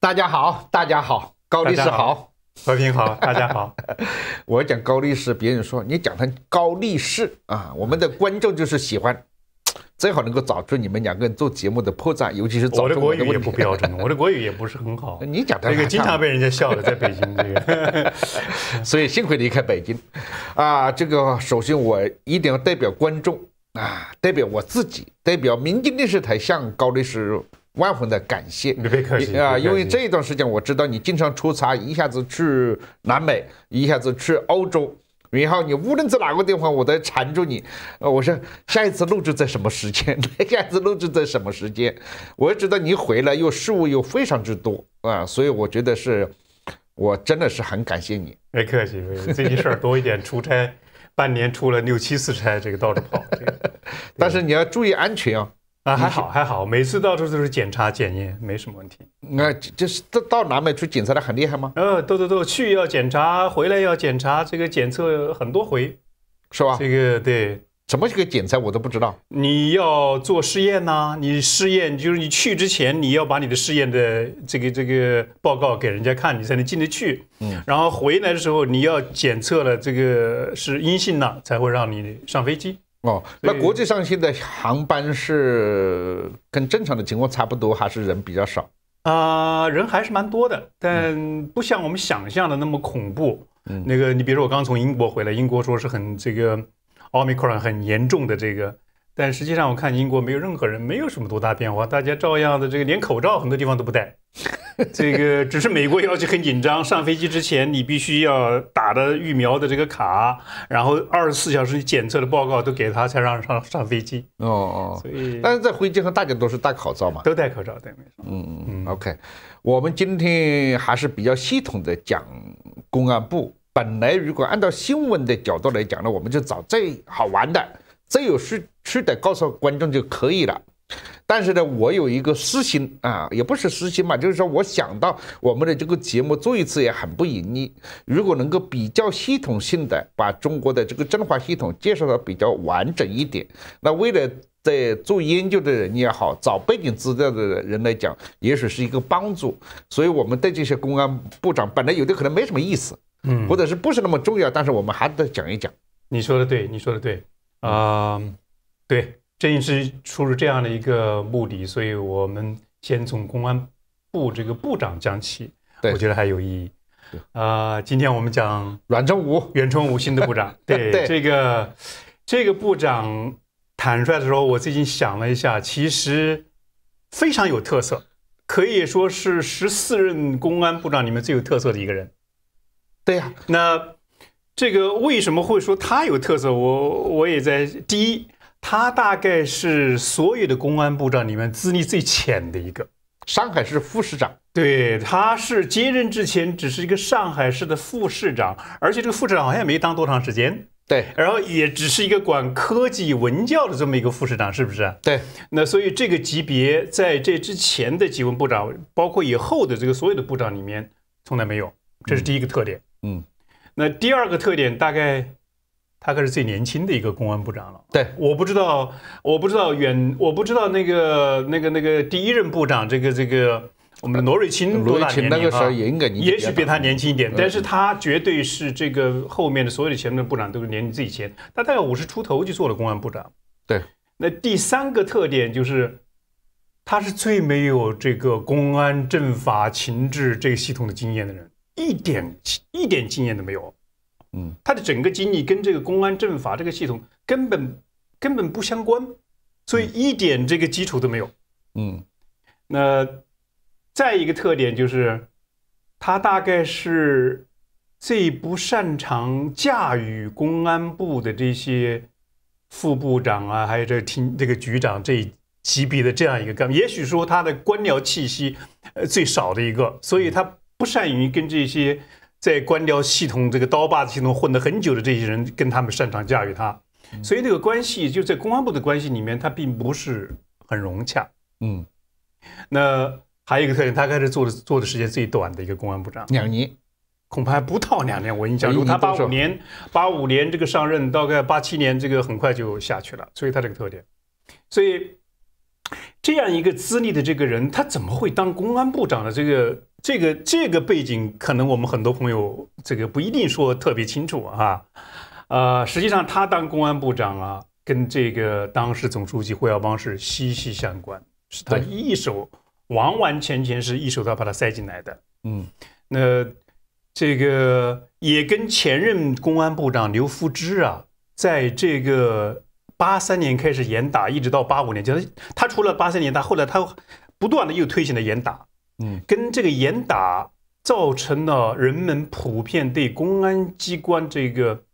大家好，大家好，高律师好，和平好，大家好。我讲高律师，别人说你讲他高力士啊，我们的观众就是喜欢。最好能够找出你们两个人做节目的破绽，尤其是我的国语也不标准，我的国语也不是很好。你讲的这个经常被人家笑的，在北京这个，所以幸亏离开北京。啊，这个首先我一定要代表观众啊，代表我自己，代表民进电视台向高律师万分的感谢。你别客气啊，因为这一段时间我知道你经常出差，一下子去南美，一下子去欧洲。明浩，你无论在哪个地方，我都缠住你。呃，我说下一次录制在什么时间？下一次录制在什么时间？我也知道你回来又事务又非常之多啊，所以我觉得是，我真的是很感谢你。别客气，最近事儿多一点，出差半年出了六七次差，这个到处跑。但是你要注意安全啊。啊，还好还好，每次到处都是检查检验，没什么问题。那就是到到南美去检查的很厉害吗？呃，都都都去要检查，回来要检查，这个检测很多回，是吧？这个对，什么这个检测我都不知道。你要做试验呐，你试验就是你去之前你要把你的试验的这个这个报告给人家看，你才能进得去。嗯，然后回来的时候你要检测了这个是阴性了，才会让你上飞机。哦，那国际上现在航班是跟正常的情况差不多，还是人比较少？啊，人还是蛮多的，但不像我们想象的那么恐怖。那个，你比如说我刚从英国回来，英国说是很这个奥密克戎很严重的这个。但实际上我看英国没有任何人，没有什么多大变化，大家照样的这个连口罩很多地方都不戴，这个只是美国要求很紧张，上飞机之前你必须要打的疫苗的这个卡，然后二十四小时检测的报告都给他才让上上飞机。哦哦，所以但是在飞机上大家都是戴口罩嘛，都戴口罩对没错。嗯嗯，OK，我们今天还是比较系统的讲公安部。本来如果按照新闻的角度来讲呢，我们就找最好玩的、最有趣。去的告诉观众就可以了，但是呢，我有一个私心啊，也不是私心嘛，就是说我想到我们的这个节目做一次也很不盈利，如果能够比较系统性的把中国的这个政法系统介绍的比较完整一点，那未来在做研究的人也好，找背景资料的人来讲，也许是一个帮助。所以，我们对这些公安部长，本来有的可能没什么意思，嗯，或者是不是那么重要，但是我们还得讲一讲。你说的对，你说的对，啊。对，这也是出于这样的一个目的，所以我们先从公安部这个部长讲起，我觉得还有意义。呃，今天我们讲阮春武，阮春武新的部长。对，这个这个部长坦率的说，我最近想了一下，其实非常有特色，可以说是十四任公安部长里面最有特色的一个人。对呀，那这个为什么会说他有特色？我我也在第一。他大概是所有的公安部长里面资历最浅的一个，上海市副市长。对，他是接任之前只是一个上海市的副市长，而且这个副市长好像也没当多长时间。对，然后也只是一个管科技文教的这么一个副市长，是不是？对，那所以这个级别在这之前的几位部长，包括以后的这个所有的部长里面从来没有，这是第一个特点。嗯，那第二个特点大概。他可是最年轻的一个公安部长了。对，我不知道，我不知道远，我不知道那个那个那个第一任部长，这个这个，我们的罗瑞卿多大年龄啊？也许比他年轻一点，但是他绝对是这个后面的所有的前任部长都是年龄最前，他大概五十出头就做了公安部长。对，那第三个特点就是，他是最没有这个公安、政法、情治这个系统的经验的人，一点一点经验都没有。嗯，他的整个经历跟这个公安政法这个系统根本根本不相关，所以一点这个基础都没有。嗯，那再一个特点就是，他大概是最不擅长驾驭公安部的这些副部长啊，还有这厅这个局长这级别的这样一个干部，也许说他的官僚气息呃最少的一个，所以他不善于跟这些。在官僚系统这个刀把子系统混得很久的这些人，跟他们擅长驾驭他，所以这个关系就在公安部的关系里面，他并不是很融洽。嗯，那还有一个特点，他开始做的做的时间最短的一个公安部长，两年，恐怕还不到两年。我印象中，他八五年，八五年这个上任，大概八七年这个很快就下去了，所以他这个特点，所以。这样一个资历的这个人，他怎么会当公安部长的？这个、这个、这个背景，可能我们很多朋友这个不一定说特别清楚啊。呃，实际上他当公安部长啊，跟这个当时总书记胡耀邦是息息相关，是他一手完完全全是一手刀把他塞进来的。嗯，那这个也跟前任公安部长刘福芝啊，在这个。八三年开始严打，一直到八五年，就是他除了八三年，他后来他不断的又推行了严打，嗯，跟这个严打造成了人们普遍对公安机关这个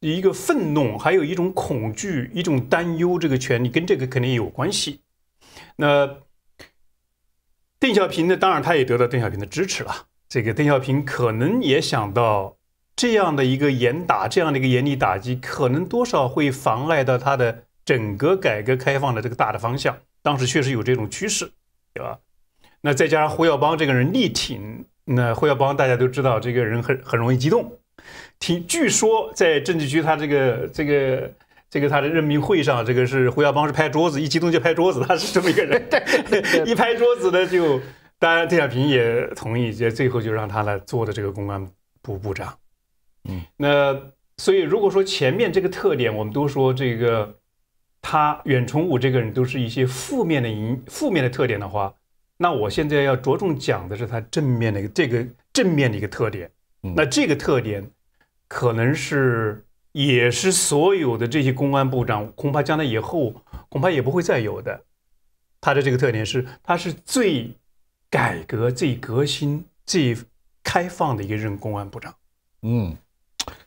一个愤怒，还有一种恐惧，一种担忧，这个权利跟这个肯定有关系。那邓小平呢，当然他也得到邓小平的支持了，这个邓小平可能也想到。这样的一个严打，这样的一个严厉打击，可能多少会妨碍到他的整个改革开放的这个大的方向。当时确实有这种趋势，对吧？那再加上胡耀邦这个人力挺，那胡耀邦大家都知道，这个人很很容易激动。听据说，在政治局他这个这个这个他的任命会上，这个是胡耀邦是拍桌子，一激动就拍桌子，他是这么一个人，一拍桌子呢，就当然邓小平也同意，就最后就让他来做的这个公安部部长。嗯，那所以如果说前面这个特点，我们都说这个，他远崇武这个人，都是一些负面的影，负面的特点的话，那我现在要着重讲的是他正面的一个这个正面的一个特点。那这个特点，可能是也是所有的这些公安部长，恐怕将来以后，恐怕也不会再有的。他的这个特点是，他是最改革、最革新、最开放的一任公安部长。嗯。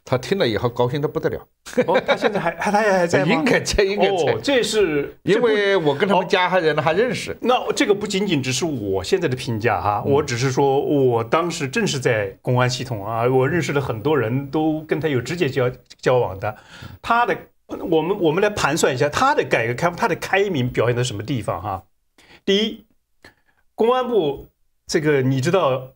他听了以后高兴的不得了。哦，他现在还还 他还在吗？应该在，应该在。这是因为我跟他们家还人还认识。那这个不仅仅只是我现在的评价哈，我只是说我当时正是在公安系统啊，我认识了很多人都跟他有直接交交往的。他的，我们我们来盘算一下，他的改革开放，他的开明表现在什么地方哈？第一，公安部这个你知道，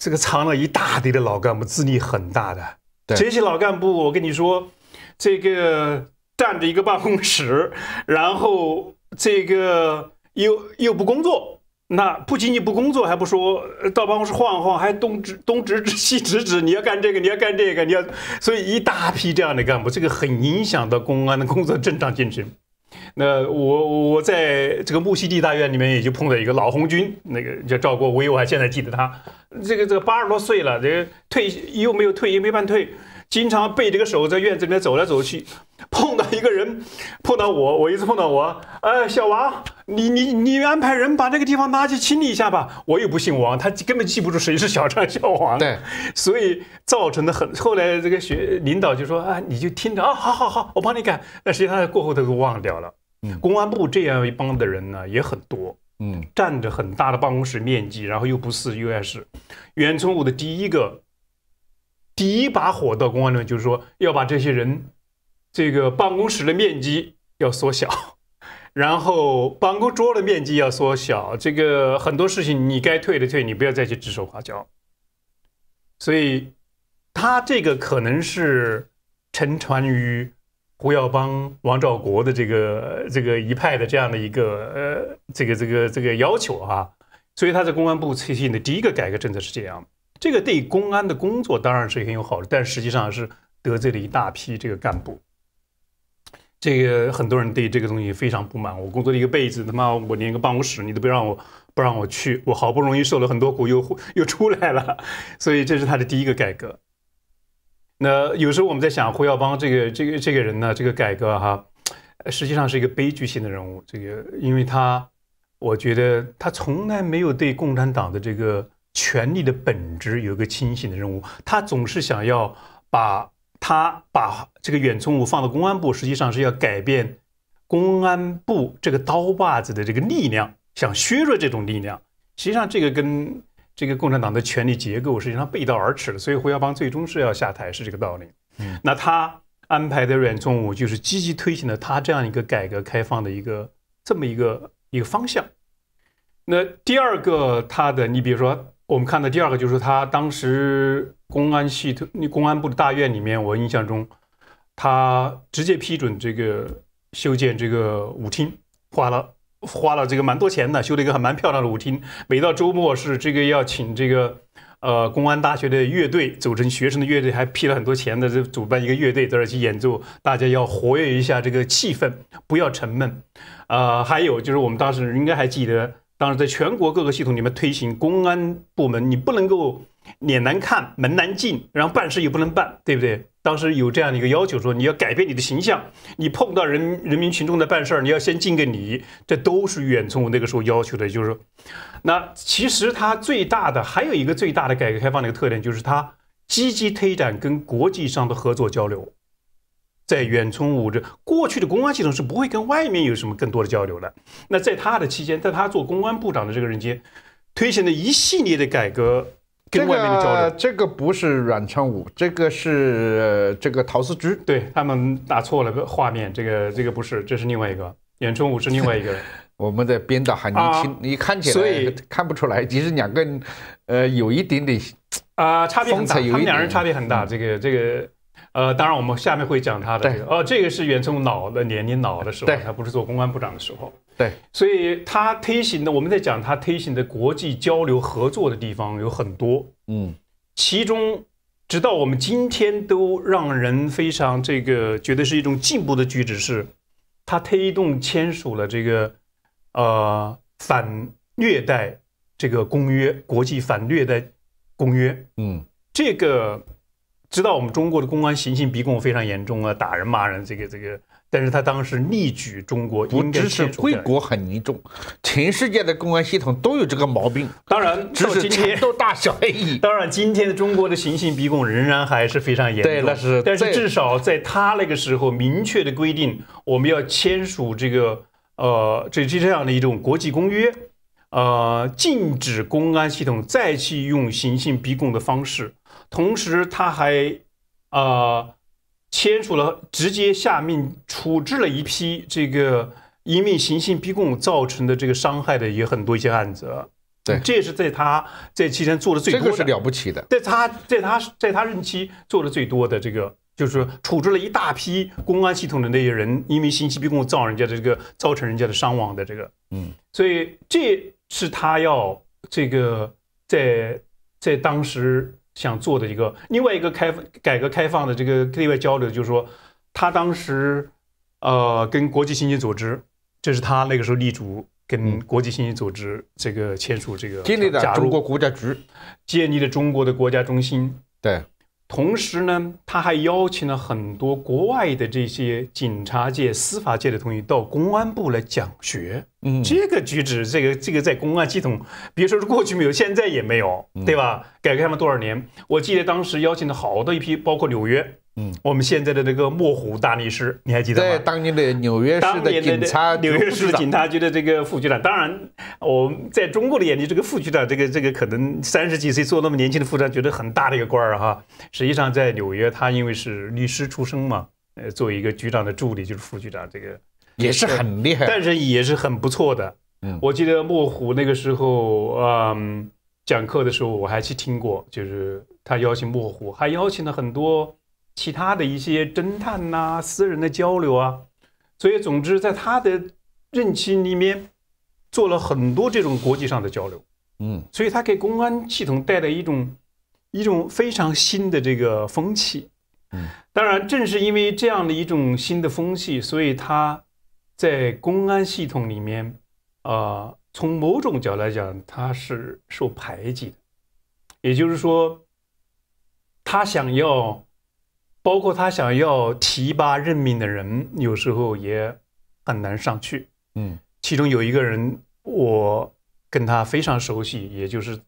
这个藏了一大堆的老干部，资历很大的。这些老干部，我跟你说，这个占着一个办公室，然后这个又又不工作，那不仅仅不工作，还不说到办公室晃晃，还东指东指指，西指指，你要干这个，你要干这个，你要，所以一大批这样的干部，这个很影响到公安的工作正常进行。那我我在这个木樨地大院里面，也就碰到一个老红军，那个叫赵国威，我还现在记得他。这个这个八十多岁了，这个退又没有退，也没办退，经常背这个手在院子里面走来走去。碰到一个人，碰到我，我一次碰到我，哎，小王，你你你安排人把这个地方垃圾清理一下吧。我又不姓王，他根本记不住谁是小张、小王的。对，所以造成的很。后来这个学领导就说啊，你就听着啊，好好好，我帮你改。但实际上过后他给忘掉了。公安部这样一帮的人呢，也很多，嗯，占着很大的办公室面积，然后又不是 u 然袁崇武的第一个，第一把火到公安部就是说要把这些人，这个办公室的面积要缩小，然后办公桌的面积要缩小，这个很多事情你该退的退，你不要再去指手画脚，所以他这个可能是沉船于。胡耀邦、王兆国的这个这个一派的这样的一个呃这个这个这个要求啊，所以他在公安部推行的第一个改革政策是这样，这个对公安的工作当然是很有好处，但实际上是得罪了一大批这个干部，这个很多人对这个东西非常不满。我工作了一个辈子，他妈我连个办公室你都不让我不让我去，我好不容易受了很多苦又又出来了，所以这是他的第一个改革。那有时候我们在想胡耀邦这个这个这个人呢，这个改革哈，实际上是一个悲剧性的人物。这个，因为他，我觉得他从来没有对共产党的这个权力的本质有一个清醒的认识。他总是想要把他把这个远从武放到公安部，实际上是要改变公安部这个刀把子的这个力量，想削弱这种力量。实际上，这个跟。这个共产党的权力结构实际上背道而驰，所以胡耀邦最终是要下台，是这个道理。嗯，那他安排的阮仲武就是积极推行了他这样一个改革开放的一个这么一个一个方向。那第二个，他的你比如说，我们看到第二个就是他当时公安系统、公安部的大院里面，我印象中，他直接批准这个修建这个舞厅，花了。花了这个蛮多钱的，修了一个还蛮漂亮的舞厅。每到周末是这个要请这个呃公安大学的乐队，组成学生的乐队，还批了很多钱的，这主办一个乐队在这去演奏，大家要活跃一下这个气氛，不要沉闷。啊，还有就是我们当时应该还记得，当时在全国各个系统里面推行公安部门，你不能够脸难看、门难进，然后办事又不能办，对不对？当时有这样的一个要求，说你要改变你的形象，你碰到人人民群众在办事儿，你要先敬个礼，这都是远从武那个时候要求的，就是说，那其实他最大的还有一个最大的改革开放的一个特点，就是他积极推展跟国际上的合作交流。在远从武这过去的公安系统是不会跟外面有什么更多的交流的，那在他的期间，在他做公安部长的这个人间，推行了一系列的改革。跟外面这个这个不是阮成武，这个是这个陶思之。对他们打错了个画面，这个这个不是，这是另外一个阮成武是另外一个，我们的编导很年轻，你看起来所以看不出来，其实两个人呃有一点点啊差别很大，他们两人差别很大，这个这个呃，当然我们下面会讲他的哦，这个是阮成武老的年龄老的时候，他不是做公安部长的时候。对，所以他推行的，我们在讲他推行的国际交流合作的地方有很多，嗯，其中直到我们今天都让人非常这个觉得是一种进步的举止是，他推动签署了这个呃反虐待这个公约，国际反虐待公约，嗯，这个直到我们中国的公安刑讯逼供非常严重啊，打人骂人，这个这个。但是他当时力举中国不支持，归国很严重，全世界的公安系统都有这个毛病。当然，只是天都大小。当然，今天的中国的刑讯逼供仍然还是非常严重。对，那是。但是至少在他那个时候，明确的规定我们要签署这个，呃，这是这样的一种国际公约，呃，禁止公安系统再去用刑讯逼供的方式。同时，他还，呃。签署了直接下命处置了一批这个因为刑讯逼供造成的这个伤害的也很多一些案子，对，这是在他在期间做的最多，这个是了不起的，在他在他在他任期做的最多的这个就是处置了一大批公安系统的那些人，因为刑讯逼供造人家的这个造成人家的伤亡的这个，嗯，所以这是他要这个在在当时。想做的一个另外一个开放改革开放的这个对外交流，就是说，他当时，呃，跟国际刑警组织，这是他那个时候立足跟国际刑警组织这个签署这个，建立了中国国家局，建立了中国的国家中心，对。同时呢，他还邀请了很多国外的这些警察界、司法界的同学到公安部来讲学。嗯，这个举止，这个这个在公安系统，别说是过去没有，现在也没有，对吧？改革开放多少年？我记得当时邀请了好多一批，包括纽约。嗯，我们现在的那个莫虎大律师，你还记得吗？对，当年的纽约市的警察，纽约市警察局的这个副局长。当然，我在中国的眼里，这个副局长，这个这个可能三十几岁做那么年轻的副局长，觉得很大的一个官儿哈。实际上，在纽约，他因为是律师出身嘛，呃，作为一个局长的助理，就是副局长，这个也是很厉害，但是也是很不错的。嗯，我记得莫虎那个时候，嗯，讲课的时候我还去听过，就是他邀请莫虎，还邀请了很多。其他的一些侦探呐、私人的交流啊，所以总之，在他的任期里面做了很多这种国际上的交流，嗯，所以他给公安系统带来一种一种非常新的这个风气，嗯，当然正是因为这样的一种新的风气，所以他，在公安系统里面，呃，从某种角度来讲，他是受排挤的，也就是说，他想要。包括他想要提拔任命的人，有时候也很难上去。嗯，其中有一个人，我跟他非常熟悉，也就是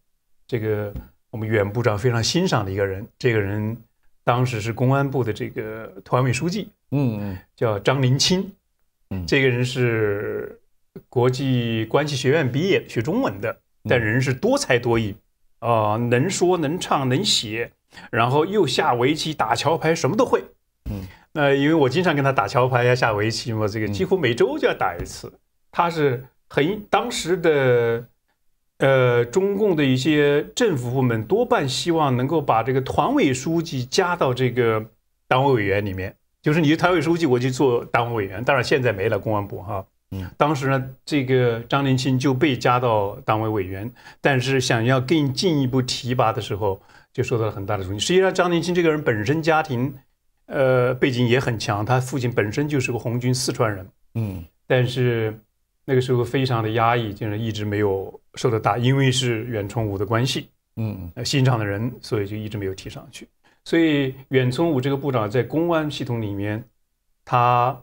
这个我们远部长非常欣赏的一个人。这个人当时是公安部的这个团委书记，嗯，叫张林清。嗯，这个人是国际关系学院毕业，学中文的，但人是多才多艺，啊，能说能唱能写。然后又下围棋、打桥牌，什么都会。嗯，那因为我经常跟他打桥牌呀、下围棋嘛，这个几乎每周就要打一次。他是很当时的，呃，中共的一些政府部门多半希望能够把这个团委书记加到这个党委委员里面，就是你团委书记，我就做党委委员。当然现在没了公安部哈。嗯，当时呢，这个张连清就被加到党委委员，但是想要更进一步提拔的时候。就受到了很大的阻力。实际上，张年清这个人本身家庭，呃，背景也很强。他父亲本身就是个红军，四川人。嗯，但是那个时候非常的压抑，竟然一直没有受到打，因为是远崇武的关系，嗯，欣赏的人，所以就一直没有提上去。所以，远崇武这个部长在公安系统里面，他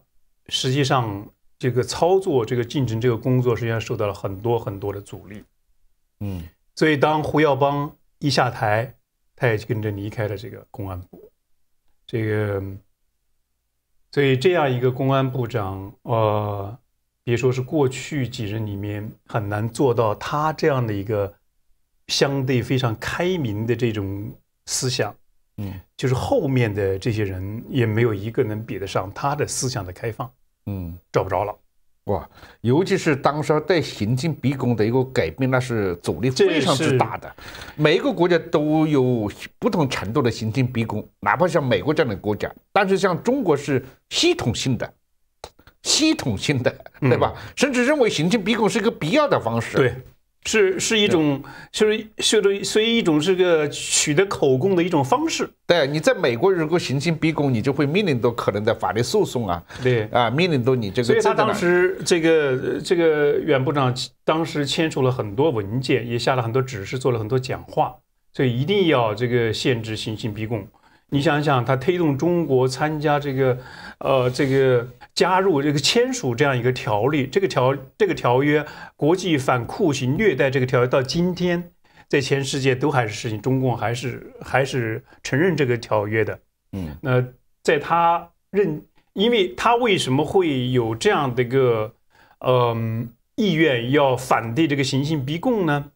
实际上这个操作、这个进程、这个工作，实际上受到了很多很多的阻力。嗯，所以当胡耀邦一下台。他也跟着离开了这个公安部，这个，所以这样一个公安部长，呃，别说是过去几任里面很难做到他这样的一个相对非常开明的这种思想，嗯，就是后面的这些人也没有一个能比得上他的思想的开放，嗯，找不着了。哇，尤其是当时对刑讯逼供的一个改变，那是阻力非常之大的。每一个国家都有不同程度的刑讯逼供，哪怕像美国这样的国家，但是像中国是系统性的，系统性的，对吧？甚至认为刑讯逼供是一个必要的方式。对。是是一种，就是随的，所以一种是个取得口供的一种方式。对你在美国如果刑讯逼供，你就会面临到可能的法律诉讼啊。对啊，面临到你这个。所以他当时这个这个袁部长当时签署了很多文件，也下了很多指示，做了很多讲话，所以一定要这个限制刑讯逼供。你想想，他推动中国参加这个，呃，这个加入这个签署这样一个条例，这个条这个条约《国际反酷刑虐待》这个条约，到今天在全世界都还是实行，中共还是还是承认这个条约的。嗯，那在他认，因为他为什么会有这样的一个，呃，意愿要反对这个刑讯逼供呢？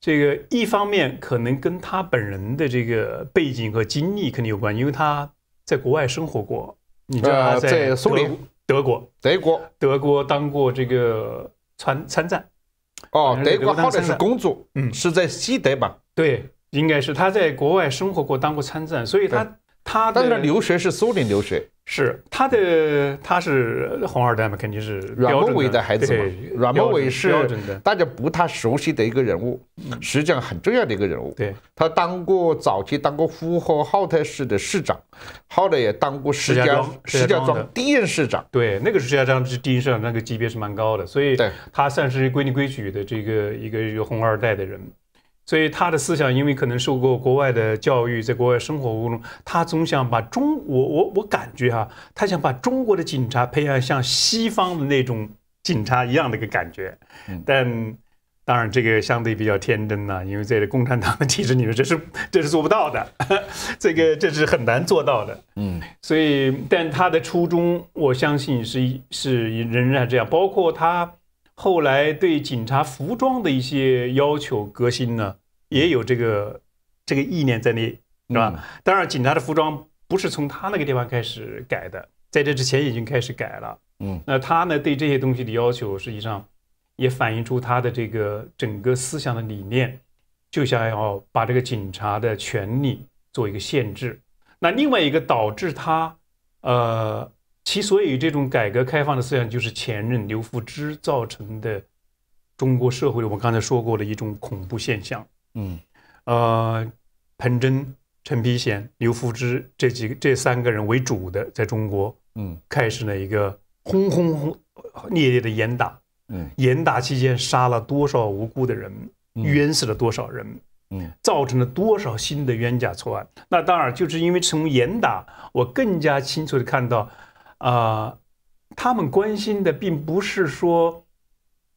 这个一方面可能跟他本人的这个背景和经历肯定有关，因为他在国外生活过，你知道他在苏联、德国、德国、德国当过这个参参战。哦，德国好的是工作，嗯，是在西德吧？对，应该是他在国外生活过，当过参战，所以他他。当然，留学是苏联留学。是他的，他是红二代嘛，肯定是阮茂伟的孩子嘛。阮茂伟是大家不太熟悉的一个人物，实际上很重要的一个人物。对，他当过早期当过呼和浩特市的市长，后来也当过石家石家庄第一市长。对，那个石家庄是第一市长，那个级别是蛮高的。所以，对他算是规里规矩的这个一个红二代的人。所以他的思想，因为可能受过国外的教育，在国外生活过程中，他总想把中我我我感觉哈，他想把中国的警察培养像西方的那种警察一样的一个感觉。嗯，但当然这个相对比较天真呐，因为在共产党的体制里面，这是这是做不到的，这个这是很难做到的。嗯，所以但他的初衷，我相信是是仍然这样，包括他后来对警察服装的一些要求革新呢。也有这个这个意念在内，是吧？当然，警察的服装不是从他那个地方开始改的，在这之前已经开始改了。嗯，那他呢对这些东西的要求，实际上也反映出他的这个整个思想的理念，就想要把这个警察的权利做一个限制。那另外一个导致他，呃，其所以这种改革开放的思想，就是前任刘福芝造成的中国社会，我刚才说过的一种恐怖现象。嗯，呃，彭真、陈丕显、刘福之这几这三个人为主的，在中国，嗯，开始了一个轰轰轰烈烈的严打，嗯，严打期间杀了多少无辜的人，冤死了多少人，嗯，造成了多少新的冤假错案？那当然，就是因为从严打，我更加清楚的看到，啊，他们关心的并不是说。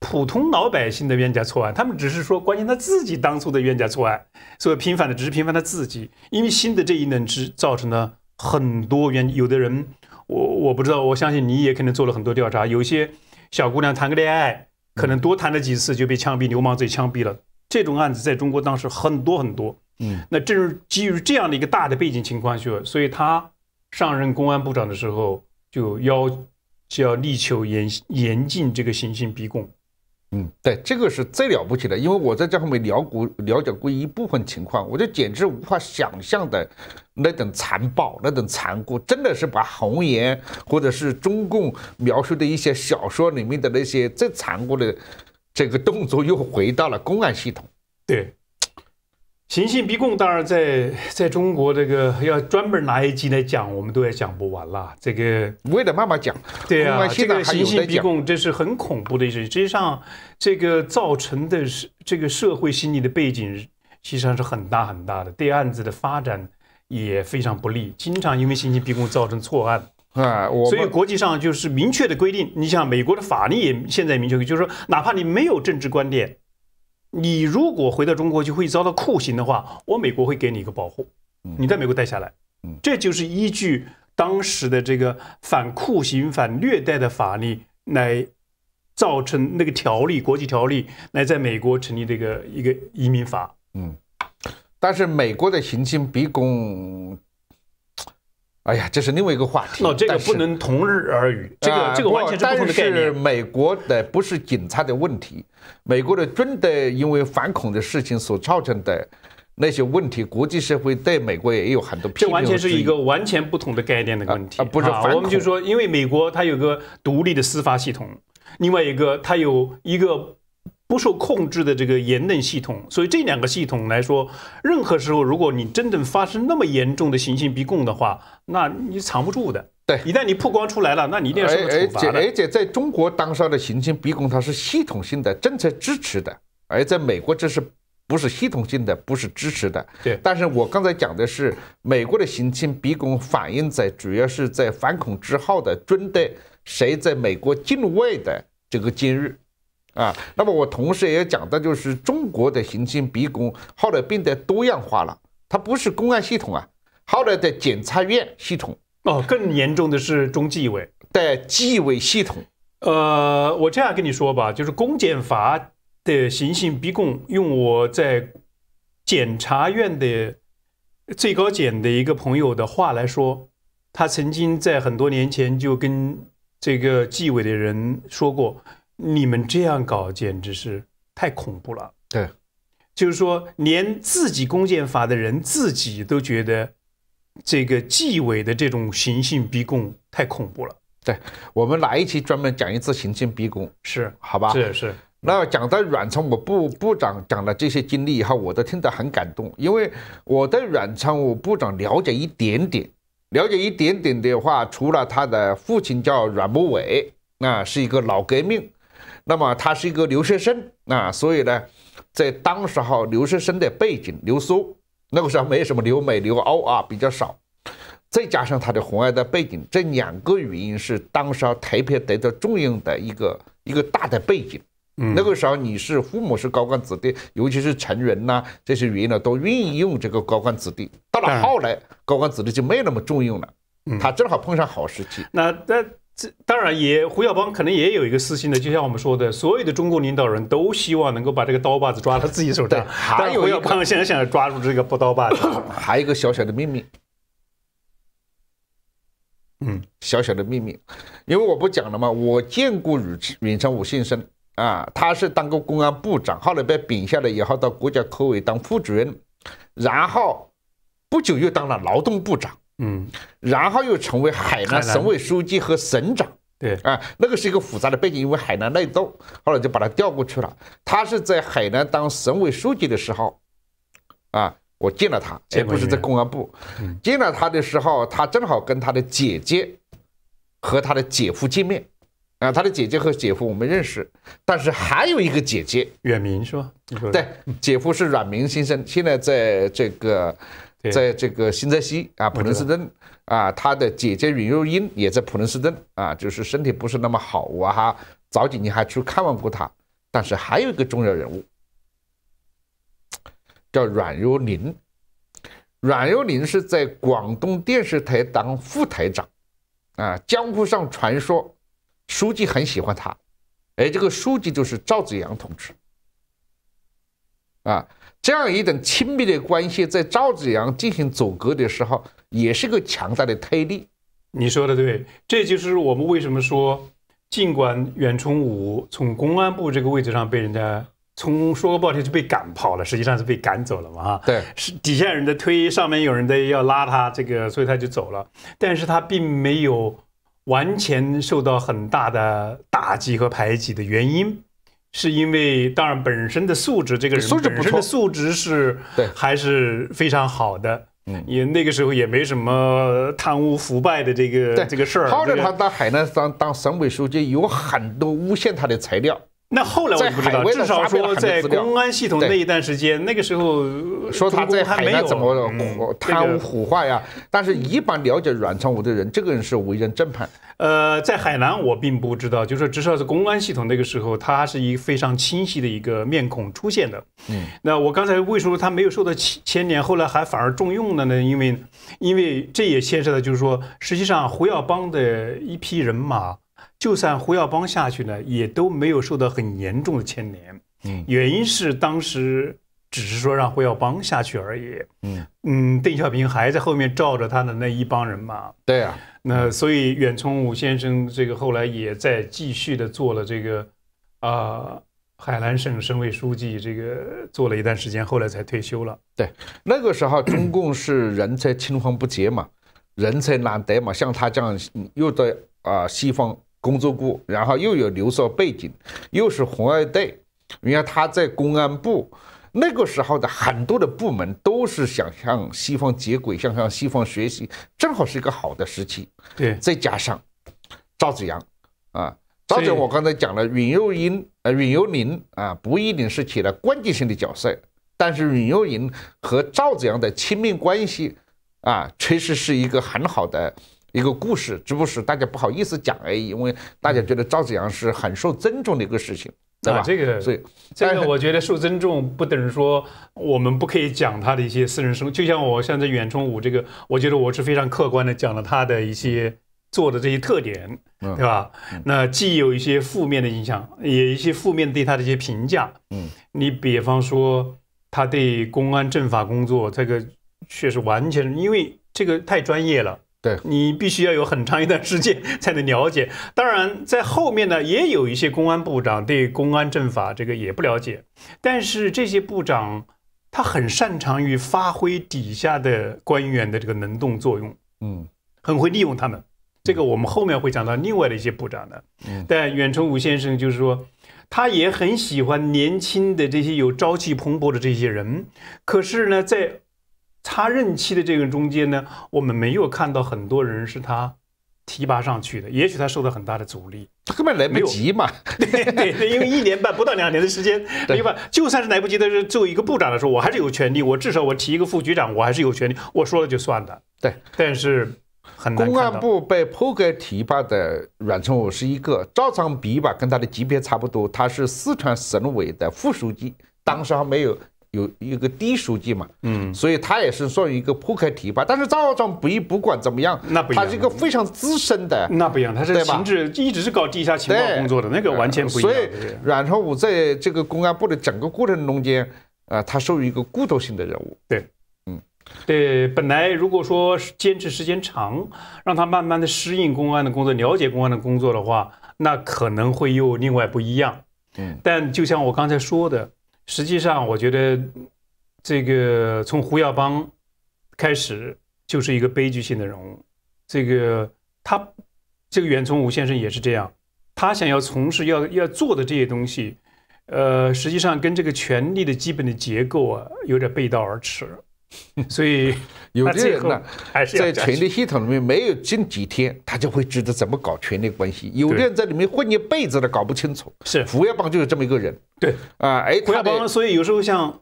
普通老百姓的冤假错案，他们只是说，关心他自己当初的冤假错案，所以平反的只是平反他自己。因为新的这一轮是造成了很多原有的人，我我不知道，我相信你也可能做了很多调查。有些小姑娘谈个恋爱，可能多谈了几次就被枪毙，流氓罪枪毙了。这种案子在中国当时很多很多。嗯，那正是基于这样的一个大的背景情况，所以他上任公安部长的时候，就要就要力求严严禁这个刑讯逼供。嗯，对，这个是最了不起的，因为我在这方面了过，了解过一部分情况，我就简直无法想象的，那种残暴、那种残酷，真的是把红颜或者是中共描述的一些小说里面的那些最残酷的这个动作，又回到了公安系统，对。刑讯逼供，当然在在中国这个要专门拿一集来讲，我们都也讲不完了。这个，为了慢慢讲。对啊，现在刑讯逼供这是很恐怖的一件。实际上，这个造成的是这个社会心理的背景，实际上是很大很大的，对案子的发展也非常不利。经常因为刑讯逼供造成错案。啊，所以国际上就是明确的规定，你像美国的法律也现在明确，就是说，哪怕你没有政治观点。你如果回到中国就会遭到酷刑的话，我美国会给你一个保护，你在美国待下来，这就是依据当时的这个反酷刑、反虐待的法律来造成那个条例、国际条例来在美国成立这个一个移民法，嗯，但是美国的刑讯逼供。哎呀，这是另外一个话题。那这个不能同日而语。这个这个完全是不同的概念。但是美国的不是警察的问题，美国的军的因为反恐的事情所造成的那些问题，国际社会对美国也有很多批评这完全是一个完全不同的概念的问题啊，不是。我们就说，因为美国它有个独立的司法系统，另外一个它有一个。不受控制的这个言论系统，所以这两个系统来说，任何时候，如果你真正发生那么严重的刑讯逼供的话，那你藏不住的。对，一旦你曝光出来了，那你一定要受到罚。而且，在中国当上的刑讯逼供，它是系统性的、政策支持的；而在美国，这是不是系统性的，不是支持的。对。但是我刚才讲的是，美国的刑讯逼供反映在主要是在反恐之后的军队，谁在美国境外的这个监狱。啊，那么我同时也讲到，就是中国的刑讯逼供后来变得多样化了，它不是公安系统啊，后来的检察院系统哦，更严重的是中纪委的纪委系统。呃，我这样跟你说吧，就是公检法的刑讯逼供，用我在检察院的最高检的一个朋友的话来说，他曾经在很多年前就跟这个纪委的人说过。你们这样搞简直是太恐怖了。对，就是说，连自己弓箭法的人自己都觉得，这个纪委的这种刑讯逼供太恐怖了。对，我们哪一期专门讲一次刑讯逼供？是，好吧？是是。那讲到阮昌，武部部长讲了这些经历以后，我都听得很感动，因为我对阮昌武部长了解一点点，了解一点点的话，除了他的父亲叫阮慕伟，那是一个老革命。那么他是一个留学生啊，所以呢，在当时候留学生的背景留苏那个时候没有什么留美留欧啊，比较少，再加上他的红二代背景，这两个原因是当时特别得到重用的一个一个大的背景。那个时候你是父母是高干子弟，尤其是成人呐这些原因呢，都愿意用这个高干子弟。到了后来，高干子弟就没有那么重用了，他正好碰上好时期。那在。这当然，也胡耀邦可能也有一个私心的，就像我们说的，所有的中国领导人都希望能够把这个刀把子抓到自己手上。对，胡耀邦想想抓住这个不刀把子，还有一个小小的秘密，嗯，小小的秘密，因为我不讲了嘛。我见过与袁昌武先生啊，他是当过公安部长，后来被贬下来以后到国家科委当副主任，然后不久又当了劳动部长。嗯，然后又成为海南省委书记和省长。对，啊，那个是一个复杂的背景，因为海南内斗，后来就把他调过去了。他是在海南当省委书记的时候，啊，我见了他，也不是在公安部。见了他的时候，他正好跟他的姐姐和他的姐夫见面。啊，他的姐姐和姐夫我们认识，但是还有一个姐姐，阮明是吧？对，姐夫是阮明先生，现在在这个。在这个新泽西啊，普林斯顿啊，他的姐姐袁若英也在普林斯顿啊，就是身体不是那么好我哈早几年还去看望过他。但是还有一个重要人物，叫阮若琳，阮若琳是在广东电视台当副台长啊，江湖上传说书记很喜欢他，而这个书记就是赵子阳同志啊。这样一种亲密的关系，在赵子阳进行阻隔的时候，也是个强大的推力。你说的对，这就是我们为什么说，尽管袁崇武从公安部这个位置上被人家从说个暴贴就被赶跑了，实际上是被赶走了嘛，哈。对，是底下人在推，上面有人在要拉他，这个所以他就走了。但是他并没有完全受到很大的打击和排挤的原因。是因为，当然本身的素质，这个人本身的素质是还是非常好的。嗯，也那个时候也没什么贪污腐败的这个这个事儿。后来他到海南当当省委书记，有很多诬陷他的材料。那后来我不知道，至少说在公安系统那一段时间，那个时候说他在海南怎么贪污腐化呀？但是，一般了解阮昌武的人，这个人是为人正派。呃，在海南我并不知道，就是至少是公安系统那个时候，他是一个非常清晰的一个面孔出现的。嗯，那我刚才为什么他没有受到牵牵连，后来还反而重用了呢？因为，因为这也牵涉到，就是说，实际上胡耀邦的一批人马。就算胡耀邦下去呢，也都没有受到很严重的牵连。嗯，原因是当时只是说让胡耀邦下去而已。嗯嗯，邓小平还在后面罩着他的那一帮人嘛。对啊，那所以阮崇武先生这个后来也在继续的做了这个，啊，海南省省委书记，这个做了一段时间，后来才退休了。对，那个时候中共是人才青黄不接嘛，人才难得嘛，像他这样又在啊西方。工作过，然后又有留苏背景，又是红二队。你看他在公安部那个时候的很多的部门都是想向西方接轨，向向西方学习，正好是一个好的时期。对，再加上赵子阳啊，赵子，我刚才讲了，尹又英、呃，尹又林啊，不一定是起了关键性的角色，但是尹又英和赵子阳的亲密关系啊，确实是一个很好的。一个故事，只不过是大家不好意思讲而已，因为大家觉得赵子阳是很受尊重的一个事情，对吧？这个所以这个我觉得受尊重不等于说我们不可以讲他的一些私人生活，就像我现在袁崇武这个，我觉得我是非常客观的讲了他的一些做的这些特点，对吧？那既有一些负面的影响，也一些负面对他的一些评价。嗯，你比方说他对公安政法工作这个确实完全因为这个太专业了。对你必须要有很长一段时间才能了解。当然，在后面呢，也有一些公安部长对公安政法这个也不了解，但是这些部长他很擅长于发挥底下的官员的这个能动作用，嗯，很会利用他们。这个我们后面会讲到另外的一些部长的。嗯，但远程吴先生就是说，他也很喜欢年轻的这些有朝气蓬勃的这些人，可是呢，在。他任期的这个中间呢，我们没有看到很多人是他提拔上去的，也许他受到很大的阻力，他根本来不及嘛。对，对对，因为一年半不到两年的时间，对吧？就算是来不及，但是作为一个部长来说，我还是有权利，我至少我提一个副局长，我还是有权利，我说了就算的。对，但是公安部被破格提拔的阮成武是一个，照常比吧，跟他的级别差不多，他是四川省委的副书记，当时还没有。有一个低书记嘛，嗯，所以他也是算一个破开提拔，但是赵章不一不管怎么样，那不一样，他是一个非常资深的，那不一样，他是情报，一直是搞地下情报工作的，那个完全不一样。所以阮朝武在这个公安部的整个过程中间，呃，他属于一个过渡性的人物。对，嗯，对，本来如果说坚持时间长，让他慢慢的适应公安的工作，了解公安的工作的话，那可能会又另外不一样。嗯，但就像我刚才说的。实际上，我觉得这个从胡耀邦开始就是一个悲剧性的人物。这个他，这个袁崇武先生也是这样。他想要从事、要要做的这些东西，呃，实际上跟这个权力的基本的结构啊，有点背道而驰。所以，有的人呢，在权力系统里面没有近几天，他就会知道怎么搞权力关系。有的人在里面混一辈子了，搞不清楚。是，胡耀邦就是这么一个人。对，啊，哎，胡耀邦，所以有时候像，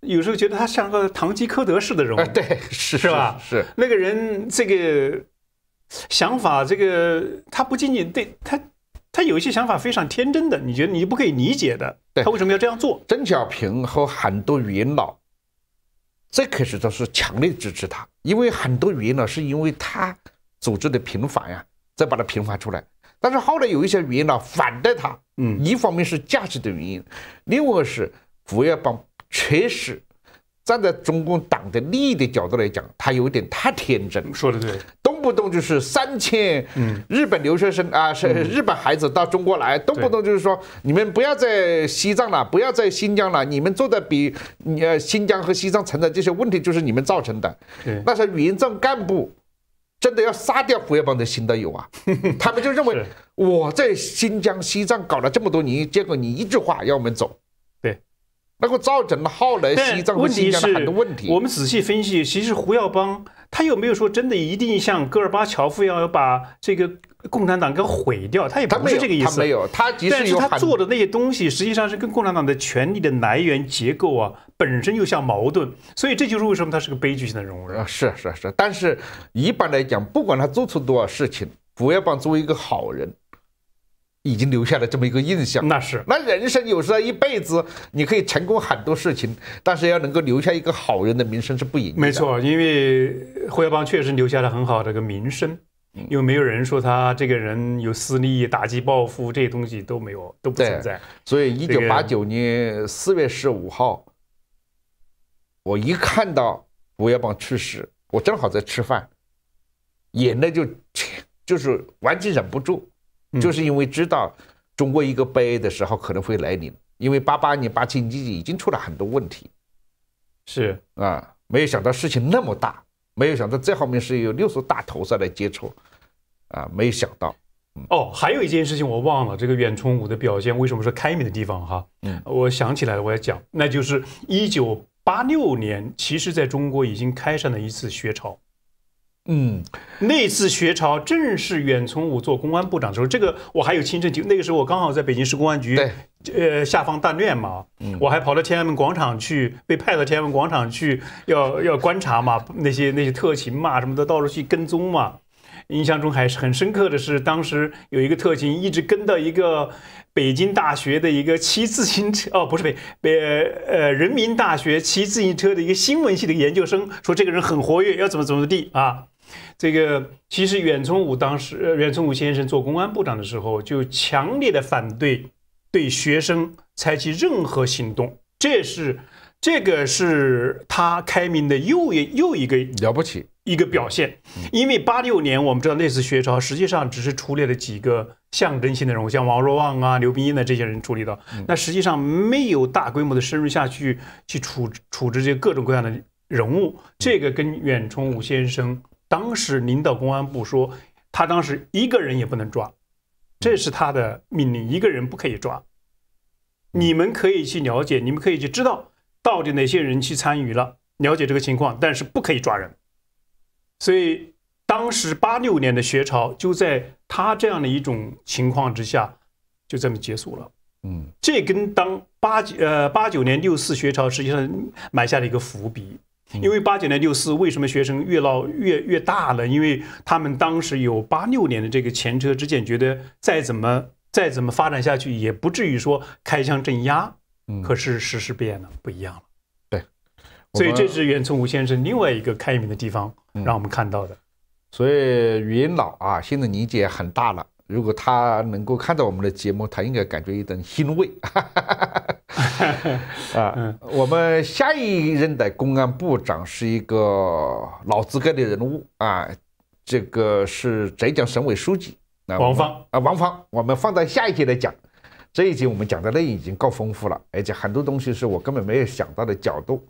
有时候觉得他像个堂吉诃德式的人物。对，是是吧？是。那个人这个想法，这个他不仅仅对他，他有一些想法非常天真的，你觉得你不可以理解的。他为什么要这样做？邓小平和很多元老。最开始都是强烈支持他，因为很多原因呢，是因为他组织的平反呀，再把他平反出来。但是后来有一些原因呢，反对他，嗯，一方面是价值的原因，另外是胡耀邦确实。站在中共党的利益的角度来讲，他有点太天真。说的对，动不动就是三千，日本留学生啊，是日本孩子到中国来，动不动就是说，你们不要在西藏了，不要在新疆了，你们做的比你呃新疆和西藏存在这些问题就是你们造成的。那些援藏干部真的要杀掉胡耀邦的心都有啊，他们就认为我在新疆、西藏搞了这么多年，结果你一句话要我们走。对。那个造成了后来西藏问题是的很多问题。我们仔细分析，其实胡耀邦他有没有说真的一定像戈尔巴乔夫要要把这个共产党给毁掉？他也不是这个意思。他没有。他但是他做的那些东西，实际上是跟共产党的权力的来源结构啊本身又相矛盾。所以这就是为什么他是个悲剧性的人物。啊，是是是。但是一般来讲，不管他做出多少事情，胡耀邦作为一个好人。已经留下了这么一个印象，那是那人生有时候一辈子你可以成功很多事情，但是要能够留下一个好人的名声是不一，的。没错，因为胡耀邦确实留下了很好的个名声，因为没有人说他这个人有私利、打击报复这些东西都没有，都不存在。所以，一九八九年四月十五号，我一看到胡耀邦去世，我正好在吃饭，眼泪就就是完全忍不住。就是因为知道中国一个悲哀的时候可能会来临，因为八八年、八七年已经出了很多问题，是啊，没有想到事情那么大，没有想到这后面是有六艘大头上来接触，啊，没有想到。哦，还有一件事情我忘了，这个远冲五的表现为什么是开明的地方哈？嗯，我想起来了，我要讲，那就是一九八六年，其实在中国已经开上了一次学潮。嗯，那次学潮正是远从武做公安部长的时候，这个我还有亲身经历。那个时候我刚好在北京市公安局，对，呃，下方锻院嘛，我还跑到天安门广场去，被派到天安门广场去，要要观察嘛，那些那些特勤嘛，什么的，到处去跟踪嘛。印象中还是很深刻的是，当时有一个特勤一直跟到一个北京大学的一个骑自行车，哦，不是北，北呃人民大学骑自行车的一个新闻系的研究生，说这个人很活跃，要怎么怎么地啊。这个其实袁崇武当时袁崇武先生做公安部长的时候，就强烈的反对对学生采取任何行动，这是。这个是他开明的又一又一个了不起一个表现，因为八六年我们知道那次学潮，实际上只是处理了几个象征性的人物，像王若望啊、刘冰英的这些人处理的，那实际上没有大规模的深入下去去处处置这各种各样的人物。这个跟阮崇武先生当时领导公安部说，他当时一个人也不能抓，这是他的命令，一个人不可以抓。你们可以去了解，你们可以去知道。到底哪些人去参与了？了解这个情况，但是不可以抓人。所以当时八六年的学潮就在他这样的一种情况之下，就这么结束了。嗯，这跟当八九呃八九年六四学潮实际上埋下了一个伏笔。因为八九年六四为什么学生越闹越越大了？因为他们当时有八六年的这个前车之鉴，觉得再怎么再怎么发展下去，也不至于说开枪镇压。可是时事变了，不一样了。对，所以这是袁崇武先生另外一个开明的地方，让我们看到的。所以袁老啊，现在年纪也很大了，如果他能够看到我们的节目，他应该感觉一种欣慰。啊，我们下一任的公安部长是一个老资格的人物啊，这个是浙江省委书记王芳啊，王芳，我们放在下一节来讲。这一集我们讲的内容已经够丰富了，而且很多东西是我根本没有想到的角度，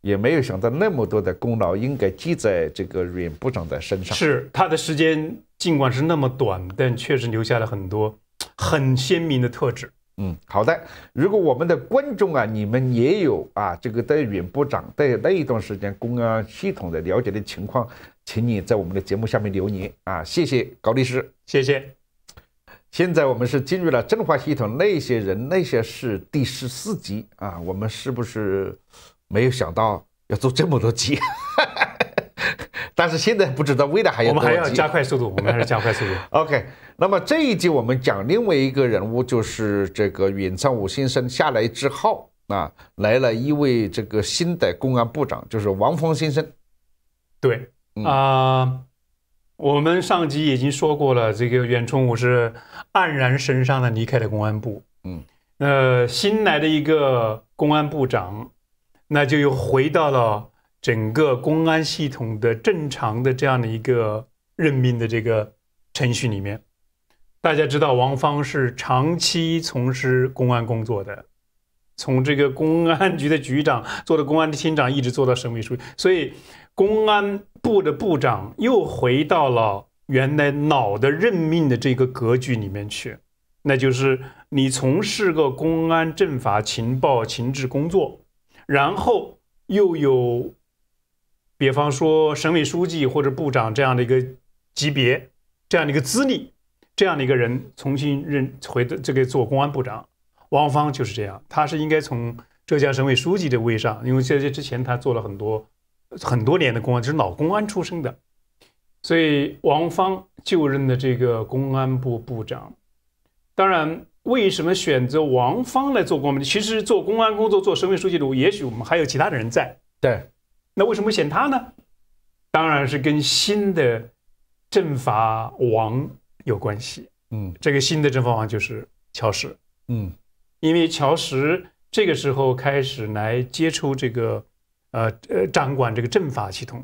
也没有想到那么多的功劳应该记在这个阮部长的身上。是他的时间尽管是那么短，但确实留下了很多很鲜明的特质。嗯，好的。如果我们的观众啊，你们也有啊，这个对阮部长在那一段时间公安系统的了解的情况，请你在我们的节目下面留言啊，谢谢高律师，谢谢。现在我们是进入了正化系统，那些人那些事第十四集啊，我们是不是没有想到要做这么多集？但是现在不知道未来还要我们还要加快速度，我们还是加快速度。OK，那么这一集我们讲另外一个人物，就是这个远昌武先生下来之后啊，来了一位这个新的公安部长，就是王峰先生。对，啊。我们上集已经说过了，这个袁崇武是黯然神伤的离开了公安部。嗯，呃，新来的一个公安部长，那就又回到了整个公安系统的正常的这样的一个任命的这个程序里面。大家知道，王芳是长期从事公安工作的，从这个公安局的局长做到公安厅长，一直做到省委书记，所以。公安部的部长又回到了原来老的任命的这个格局里面去，那就是你从事个公安、政法、情报、情治工作，然后又有，比方说省委书记或者部长这样的一个级别、这样的一个资历、这样的一个人重新任回到这个做公安部长，王芳就是这样，他是应该从浙江省委书记的位上，因为在这之前他做了很多。很多年的公安，就是老公安出身的，所以王芳就任的这个公安部部长。当然，为什么选择王芳来做公安其实做公安工作、做省委书记的，也许我们还有其他的人在。对，那为什么选他呢？当然是跟新的政法王有关系。嗯，这个新的政法王就是乔石。嗯，因为乔石这个时候开始来接触这个。呃呃，掌管这个政法系统，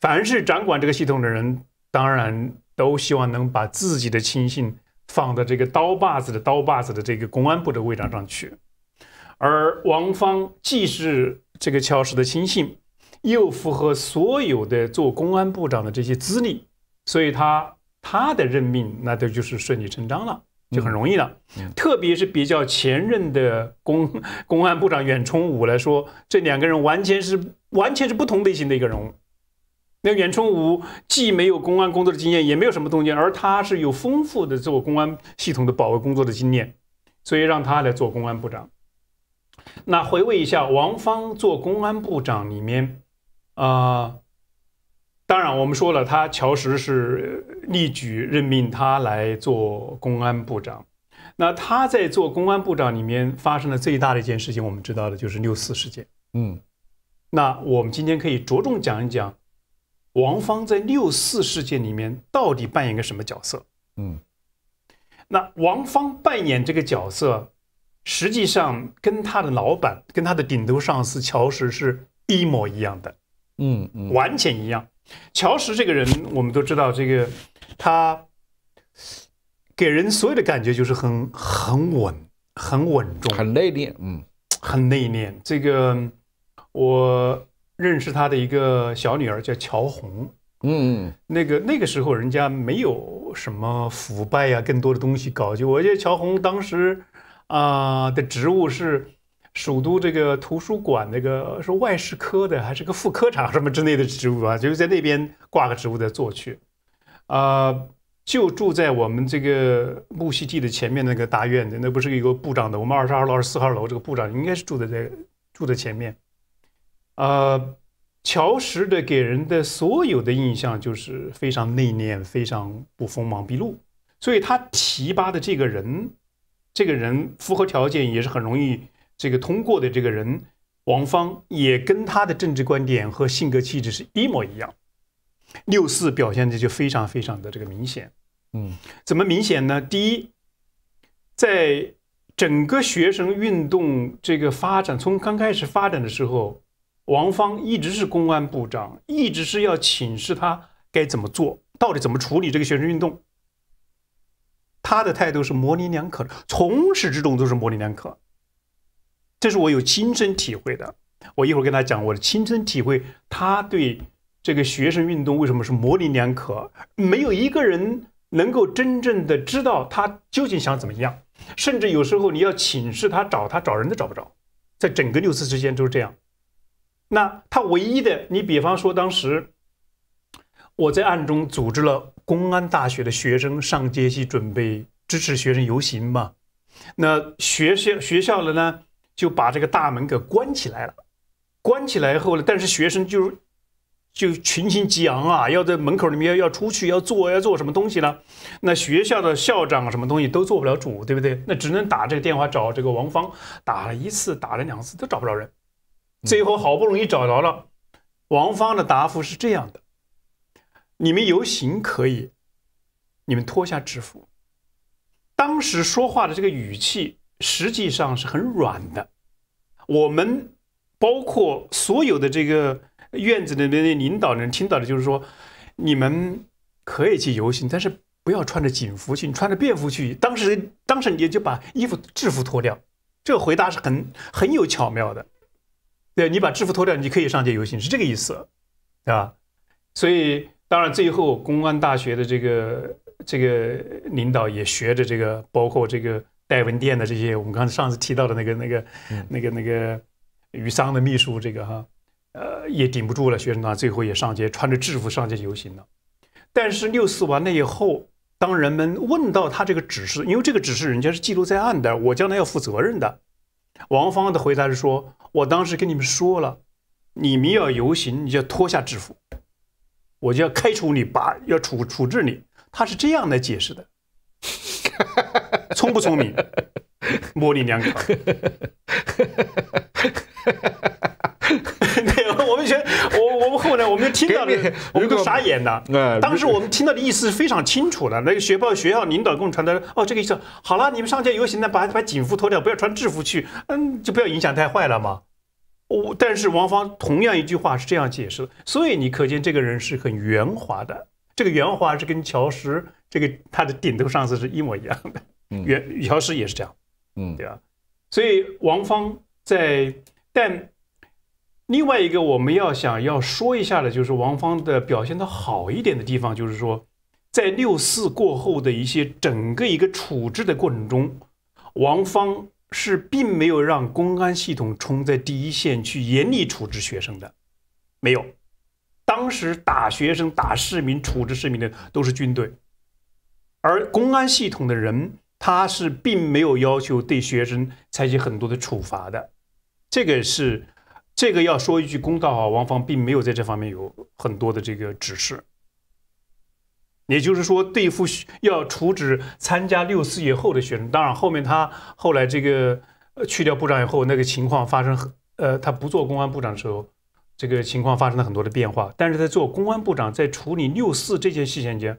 凡是掌管这个系统的人当然都希望能把自己的亲信放到这个刀把子的刀把子的这个公安部的位置上去，而王芳既是这个乔石的亲信，又符合所有的做公安部长的这些资历，所以他他的任命那都就是顺理成章了。就很容易了，特别是比较前任的公 公安部长阮崇武来说，这两个人完全是完全是不同类型的一个人物。那远崇武既没有公安工作的经验，也没有什么动静，而他是有丰富的做公安系统的保卫工作的经验，所以让他来做公安部长。那回味一下王芳做公安部长里面，啊。当然，我们说了，他乔石是力举任命他来做公安部长。那他在做公安部长里面发生的最大的一件事情，我们知道的就是六四事件。嗯，那我们今天可以着重讲一讲王芳在六四事件里面到底扮演个什么角色？嗯，那王芳扮演这个角色，实际上跟他的老板、跟他的顶头上司乔石是一模一样的。嗯嗯，完全一样。乔石这个人，我们都知道，这个他给人所有的感觉就是很很稳、很稳重、很内敛，嗯，很内敛。这个我认识他的一个小女儿叫乔红，嗯那个那个时候人家没有什么腐败呀，更多的东西搞，就我觉得乔红当时啊的职务是。首都这个图书馆那个是外事科的还是个副科长什么之类的职务啊？就是在那边挂个职务在做去，啊，就住在我们这个木樨地的前面那个大院子，那不是有个部长的？我们二十二楼、二十四号楼这个部长应该是住在在住在前面，啊，乔石的给人的所有的印象就是非常内敛，非常不锋芒毕露，所以他提拔的这个人，这个人符合条件也是很容易。这个通过的这个人，王芳也跟他的政治观点和性格气质是一模一样。六四表现的就非常非常的这个明显。嗯，怎么明显呢？第一，在整个学生运动这个发展从刚开始发展的时候，王芳一直是公安部长，一直是要请示他该怎么做，到底怎么处理这个学生运动。他的态度是模棱两可的，从始至终都是模棱两可。这是我有亲身体会的，我一会儿跟他讲我的亲身体会。他对这个学生运动为什么是模棱两可？没有一个人能够真正的知道他究竟想怎么样，甚至有时候你要请示他，找他找人都找不着。在整个六四之间都是这样。那他唯一的，你比方说当时我在暗中组织了公安大学的学生上街去准备支持学生游行嘛？那学校学校的呢？就把这个大门给关起来了。关起来后呢，但是学生就就群情激昂啊，要在门口里面要要出去，要做要做什么东西呢？那学校的校长什么东西都做不了主，对不对？那只能打这个电话找这个王芳，打了一次，打了两次都找不着人。最后好不容易找着了，王芳的答复是这样的：你们游行可以，你们脱下制服。当时说话的这个语气。实际上是很软的，我们包括所有的这个院子里面的领导人听到的就是说，你们可以去游行，但是不要穿着警服去，你穿着便服去。当时当时你就把衣服制服脱掉，这个回答是很很有巧妙的。对，你把制服脱掉，你可以上街游行，是这个意思，对吧？所以当然，最后公安大学的这个这个领导也学着这个，包括这个。戴文店的这些，我们刚才上次提到的那个、那个、那个、那个余桑的秘书，这个哈，呃，也顶不住了。学生党最后也上街，穿着制服上街游行了。但是六四完了以后，当人们问到他这个指示，因为这个指示人家是记录在案的，我将来要负责任的。王芳的回答是说：“我当时跟你们说了，你们要游行，你就要脱下制服，我就要开除你，把要处处置你。”他是这样来解释的。聪不聪明，模棱两可。没 有，我们先，我我们后来我们就听到了，我们都傻眼了。当时我们听到的意思是非常清楚的，那个学报学校领导给我们传达，哦，这个意思，好了，你们上街游行呢，把把警服脱掉，不要穿制服去，嗯，就不要影响太坏了嘛。我但是王芳同样一句话是这样解释的，所以你可见这个人是很圆滑的。这个袁华是跟乔石，这个他的顶头上司是一模一样的，袁乔石也是这样，嗯，对吧？所以王芳在，但另外一个我们要想要说一下的，就是王芳的表现的好一点的地方，就是说，在六四过后的一些整个一个处置的过程中，王芳是并没有让公安系统冲在第一线去严厉处置学生的，没有。当时打学生、打市民、处置市民的都是军队，而公安系统的人，他是并没有要求对学生采取很多的处罚的，这个是这个要说一句公道啊，王芳并没有在这方面有很多的这个指示，也就是说对付要处置参加六四以后的学生，当然后面他后来这个去掉部长以后，那个情况发生呃，他不做公安部长的时候。这个情况发生了很多的变化，但是在做公安部长，在处理六四这件事情间，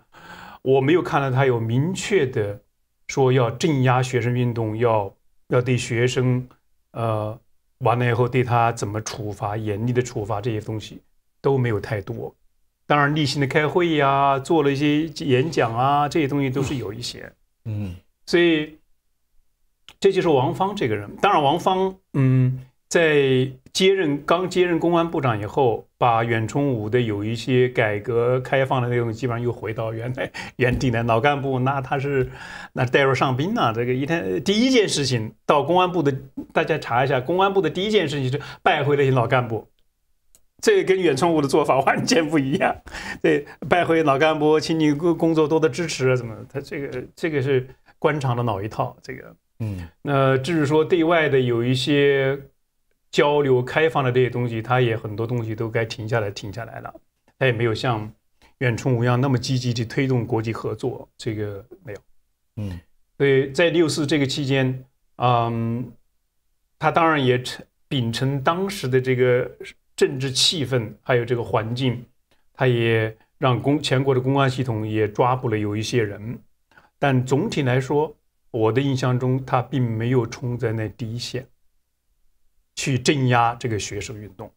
我没有看到他有明确的说要镇压学生运动，要要对学生，呃，完了以后对他怎么处罚，严厉的处罚这些东西都没有太多。当然，例行的开会呀，做了一些演讲啊，这些东西都是有一些。嗯，所以这就是王芳这个人。当然，王芳，嗯，在。接任刚接任公安部长以后，把袁崇武的有一些改革开放的内容，基本上又回到原来 原地的老干部，那他是那带入上宾啊！这个一天第一件事情，到公安部的，大家查一下，公安部的第一件事情是拜会那些老干部。这跟袁崇武的做法完全不一样。对，拜会老干部，请你工工作多的支持啊，什么？他这个这个是官场的老一套。这个，嗯，那至于说对外的有一些。交流开放的这些东西，他也很多东西都该停下来，停下来了。他也没有像远冲无恙那么积极的推动国际合作，这个没有。嗯，所以在六四这个期间，嗯，他当然也秉承当时的这个政治气氛，还有这个环境，他也让公全国的公安系统也抓捕了有一些人，但总体来说，我的印象中，他并没有冲在那第一线。去镇压这个学生运动，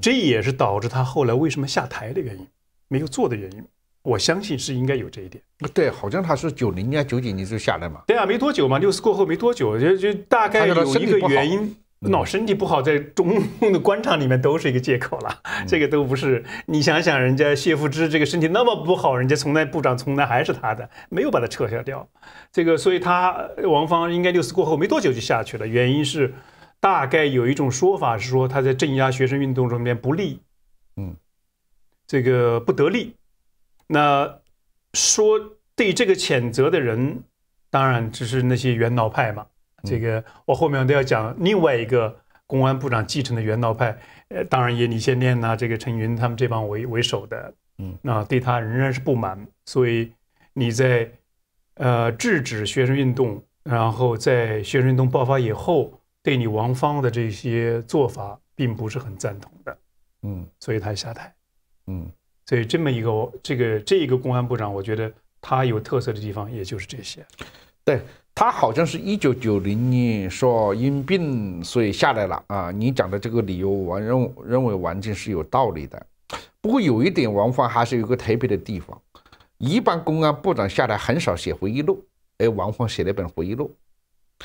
这也是导致他后来为什么下台的原因，没有做的原因，我相信是应该有这一点。对，好像他是九零年、九几年就下来嘛，对啊，没多久嘛，六四过后没多久，就就大概有一个原因，老身体不好，在中共的官场里面都是一个借口了，这个都不是。你想想，人家谢富之这个身体那么不好，人家从来部长从来还是他的，没有把他撤下掉。这个，所以他王芳应该六四过后没多久就下去了，原因是。大概有一种说法是说他在镇压学生运动中间不利，嗯，这个不得力。那说对这个谴责的人，当然只是那些元老派嘛。这个我后面都要讲另外一个公安部长继承的元老派，呃，当然以李先念呐、这个陈云他们这帮为为首的，嗯，那对他仍然是不满。所以你在呃制止学生运动，然后在学生运动爆发以后。对你王芳的这些做法，并不是很赞同的，嗯，所以他下台，嗯，所以这么一个这个这一个公安部长，我觉得他有特色的地方，也就是这些。对他好像是一九九零年说因病所以下来了啊。你讲的这个理由，我认认为完全是有道理的。不过有一点，王芳还是有个特别的地方，一般公安部长下来很少写回忆录，哎，王芳写了一本回忆录。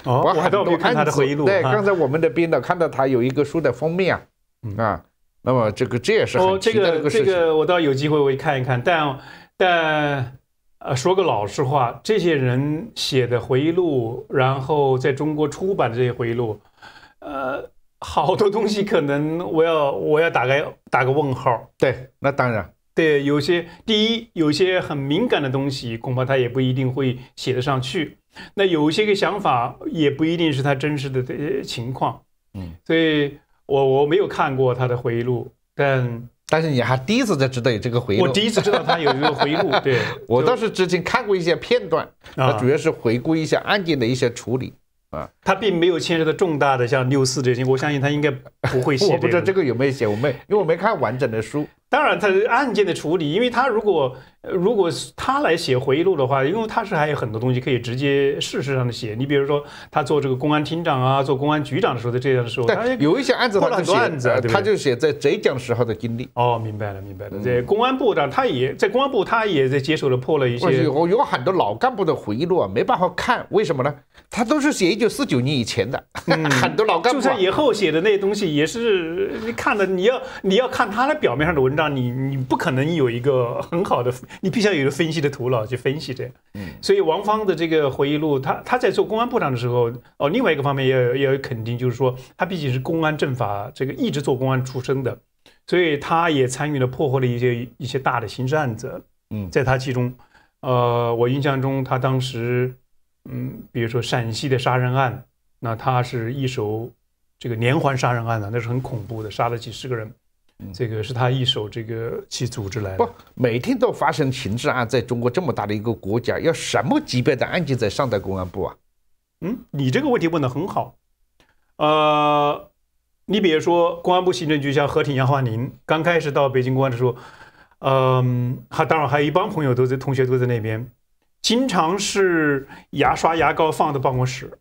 哦，我倒没看他的回忆录。对，刚才我们的编导看到他有一个书的封面啊，啊，那么这个这也是很的个事情。这个这个我倒有机会我看一看，但但呃，说个老实话，这些人写的回忆录，然后在中国出版的这些回忆录，呃，好多东西可能我要我要打个打个问号。对，那当然。对，有些第一有些很敏感的东西，恐怕他也不一定会写得上去。那有些个想法也不一定是他真实的些情况，嗯，所以我我没有看过他的回忆录，但但是你还第一次才知道有这个回忆录，我第一次知道他有一个回忆录，对，我倒是之前看过一些片段，啊，主要是回顾一些案件的一些处理啊，他并没有牵涉到重大的像六四这些，我相信他应该不会写，我不知道这个有没有写，我没，因为我没看完整的书。当然，他案件的处理，因为他如果如果他来写回忆录的话，因为他是还有很多东西可以直接事实上的写。你比如说，他做这个公安厅长啊，做公安局长的时候的这样的时候，但有一些案子他很多案子他就写在浙江时候的经历。哦，明白了，明白了。在公安部的他也在公安部，他也在接受了破了一些。我有很多老干部的回忆录啊，没办法看，为什么呢？他都是写一九四九年以前的，很多老干部。就算以后写的那些东西也是你看的，你要你要看他的表面上的文。让你你不可能有一个很好的，你必须要有一个分析的头脑去分析这个。嗯，所以王芳的这个回忆录，他他在做公安部长的时候，哦，另外一个方面也要肯定就是说，他毕竟是公安政法这个一直做公安出身的，所以他也参与了破获了一些一些大的刑事案子。嗯，在他其中，呃，我印象中他当时，嗯，比如说陕西的杀人案，那他是一手这个连环杀人案呢，那是很恐怖的，杀了几十个人。这个是他一手这个去组织来的。不，每天都发生刑事案在中国这么大的一个国家，要什么级别的案件在上到公安部啊？嗯，你这个问题问的很好。呃，你比如说公安部刑侦局，像何挺、杨焕林，刚开始到北京公安的时候，嗯，他当然还有一帮朋友都在，同学都在那边，经常是牙刷、牙膏放在办公室，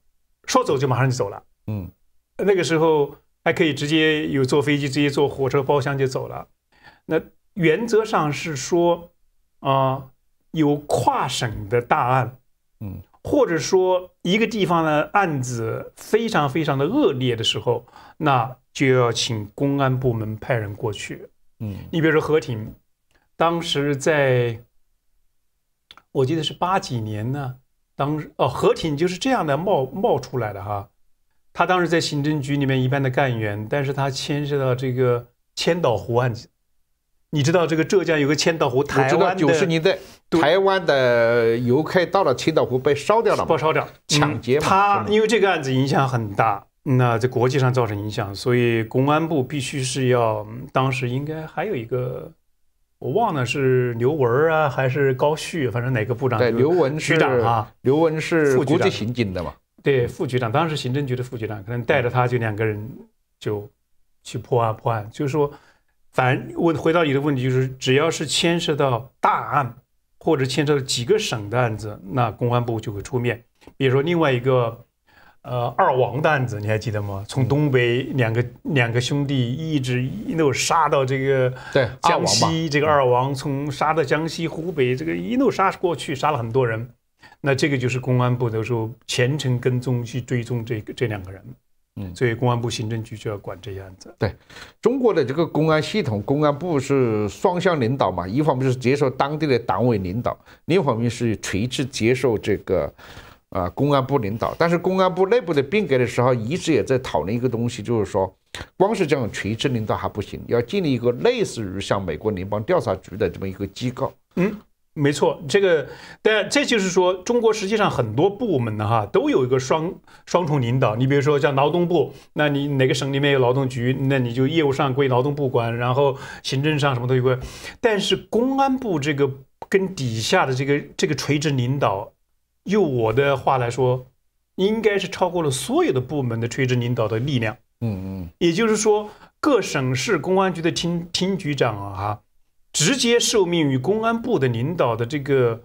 说走就马上就走了。嗯，那个时候。还可以直接有坐飞机，直接坐火车包厢就走了。那原则上是说，啊，有跨省的大案，嗯，或者说一个地方的案子非常非常的恶劣的时候，那就要请公安部门派人过去。嗯，你比如说何挺，当时在，我记得是八几年呢，当哦，何挺就是这样的冒冒出来的哈。他当时在刑侦局里面一般的干员，但是他牵涉到这个千岛湖案子，你知道这个浙江有个千岛湖，台湾的九十年代台湾的游客到了千岛湖被烧掉了，被烧掉抢劫。他因为这个案子影响很大，那在国际上造成影响，所以公安部必须是要当时应该还有一个我忘了是刘文啊还是高旭，反正哪个部长？对，刘文局长啊，刘文是负责刑警的嘛。对，副局长当时刑侦局的副局长可能带着他就两个人就去破案破案。就是说，反我回到你的问题，就是只要是牵涉到大案，或者牵涉到几个省的案子，那公安部就会出面。比如说另外一个，呃，二王的案子你还记得吗？从东北两个两个兄弟一直一路杀到这个对江西这个二王，从杀到江西、湖北这个一路杀过去，杀了很多人。那这个就是公安部都说全程跟踪去追踪这个这两个人，嗯，所以公安部行政局就要管这些案子。对，中国的这个公安系统，公安部是双向领导嘛，一方面是接受当地的党委领导，另一方面是垂直接受这个啊公安部领导。但是公安部内部的变革的时候，一直也在讨论一个东西，就是说，光是这种垂直领导还不行，要建立一个类似于像美国联邦调查局的这么一个机构，嗯。没错，这个，但这就是说，中国实际上很多部门的哈都有一个双双重领导。你比如说像劳动部，那你哪个省里面有劳动局，那你就业务上归劳动部管，然后行政上什么都归。但是公安部这个跟底下的这个这个垂直领导，用我的话来说，应该是超过了所有的部门的垂直领导的力量。嗯嗯，也就是说，各省市公安局的厅厅局长啊直接受命于公安部的领导的这个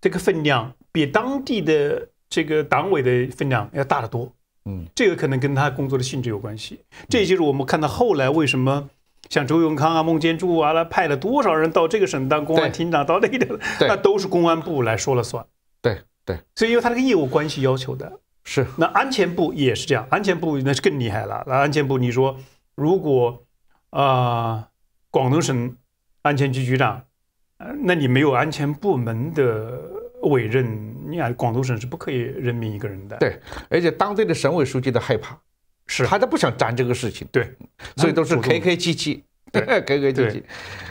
这个分量，比当地的这个党委的分量要大得多。嗯，这个可能跟他工作的性质有关系。这就是我们看到后来为什么像周永康啊、孟建柱啊，他派了多少人到这个省当公安厅长，到那个的，那都是公安部来说了算。对对，所以因为他这个业务关系要求的，是那安全部也是这样，安全部那是更厉害了。那安全部你说如果啊广东省。安全局局长，那你没有安全部门的委任，你看广东省是不可以任命一个人的。对，而且当地的省委书记都害怕，是，他都不想沾这个事情。对，所以都是客客气气，客客气气。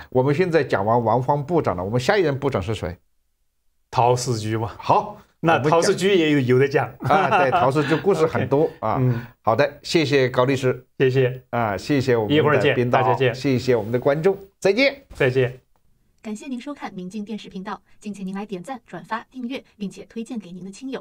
我们现在讲完王芳部长了，我们下一任部长是谁？陶司局嘛。好。那陶氏居也有有的讲啊，对，陶氏就故事很多啊。好的，谢谢高律师，谢谢啊，谢谢我们一会儿见，大家见，谢谢我们的观众，再见，再见。感谢您收看明镜电视频道，敬请您来点赞、转发、订阅，并且推荐给您的亲友。